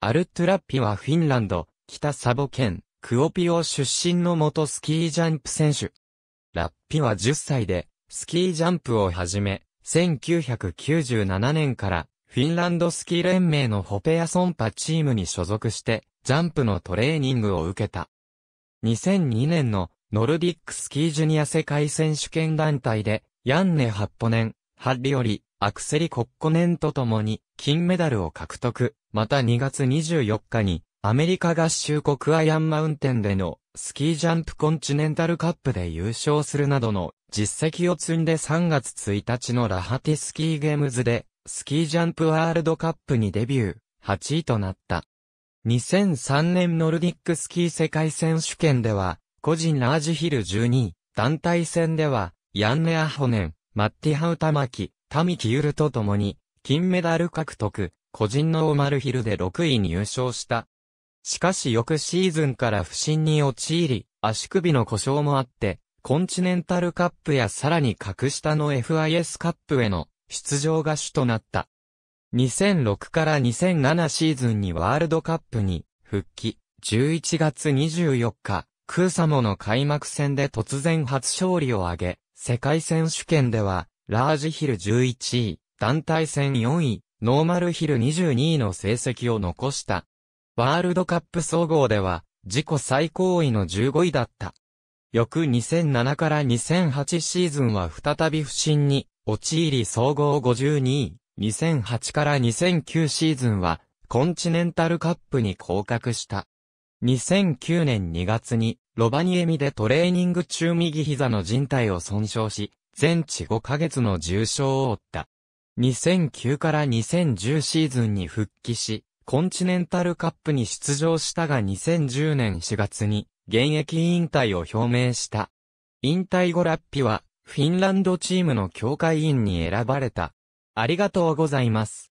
アルトゥラッピはフィンランド、北サボ県、クオピオ出身の元スキージャンプ選手。ラッピは10歳で、スキージャンプをはじめ、1997年からフィンランドスキー連盟のホペアソンパチームに所属して、ジャンプのトレーニングを受けた。2002年のノルディックスキージュニア世界選手権団体で、ヤンネ・ハッポネン、ハッリオリ、アクセリ・コッコネンと共に金メダルを獲得。また2月24日にアメリカ合衆国アイアンマウンテンでのスキージャンプコンチネンタルカップで優勝するなどの実績を積んで3月1日のラハティスキーゲームズでスキージャンプワールドカップにデビュー8位となった。2003年ノルディックスキー世界選手権では個人ラージヒル12位、団体戦ではヤンネ・アホネン、マッティハウタマキ、タミキユルと共に、金メダル獲得、個人のオマルヒルで6位入賞した。しかし翌シーズンから不振に陥り、足首の故障もあって、コンチネンタルカップやさらに格下の FIS カップへの出場が主となった。2006から2007シーズンにワールドカップに復帰、11月24日、クーサモの開幕戦で突然初勝利を挙げ、世界選手権ではラージヒル11位、団体戦4位、ノーマルヒル22位の成績を残した。ワールドカップ総合では、自己最高位の15位だった。翌2007から2008シーズンは再び不振に、陥り総合52位、2008から2009シーズンは、コンチネンタルカップに降格した。2009年2月に、ロバニエミでトレーニング中右膝の人帯を損傷し、全治5ヶ月の重傷を負った。2009から2010シーズンに復帰し、コンチネンタルカップに出場したが2010年4月に現役引退を表明した。引退後ラッピはフィンランドチームの協会員に選ばれた。ありがとうございます。